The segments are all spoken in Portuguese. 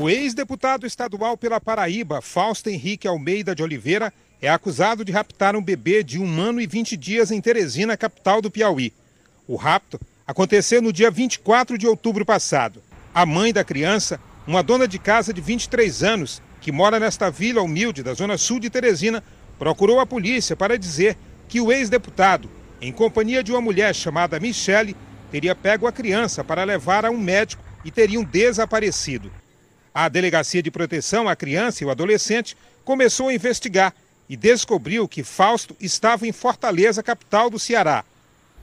O ex-deputado estadual pela Paraíba, Fausto Henrique Almeida de Oliveira, é acusado de raptar um bebê de um ano e 20 dias em Teresina, capital do Piauí. O rapto aconteceu no dia 24 de outubro passado. A mãe da criança, uma dona de casa de 23 anos, que mora nesta vila humilde da zona sul de Teresina, procurou a polícia para dizer que o ex-deputado, em companhia de uma mulher chamada Michele, teria pego a criança para levar a um médico e teriam desaparecido. A Delegacia de Proteção à Criança e ao Adolescente começou a investigar e descobriu que Fausto estava em Fortaleza, capital do Ceará.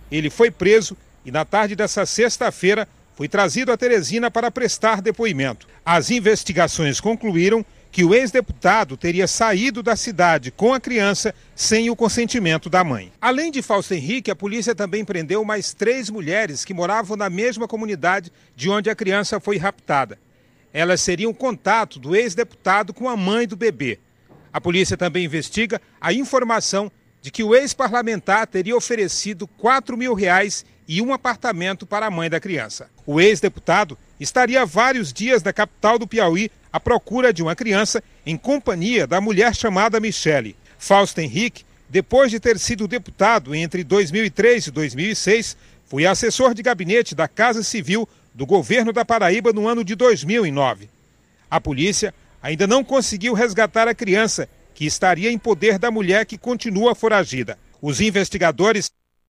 Ele foi preso e, na tarde dessa sexta-feira, foi trazido a Teresina para prestar depoimento. As investigações concluíram que o ex-deputado teria saído da cidade com a criança sem o consentimento da mãe. Além de Fausto Henrique, a polícia também prendeu mais três mulheres que moravam na mesma comunidade de onde a criança foi raptada. Elas seriam contato do ex-deputado com a mãe do bebê. A polícia também investiga a informação de que o ex-parlamentar teria oferecido 4 mil reais e um apartamento para a mãe da criança. O ex-deputado estaria há vários dias na capital do Piauí à procura de uma criança em companhia da mulher chamada Michele. Fausto Henrique, depois de ter sido deputado entre 2003 e 2006, foi assessor de gabinete da Casa Civil do governo da Paraíba no ano de 2009. A polícia ainda não conseguiu resgatar a criança, que estaria em poder da mulher que continua foragida. Os investigadores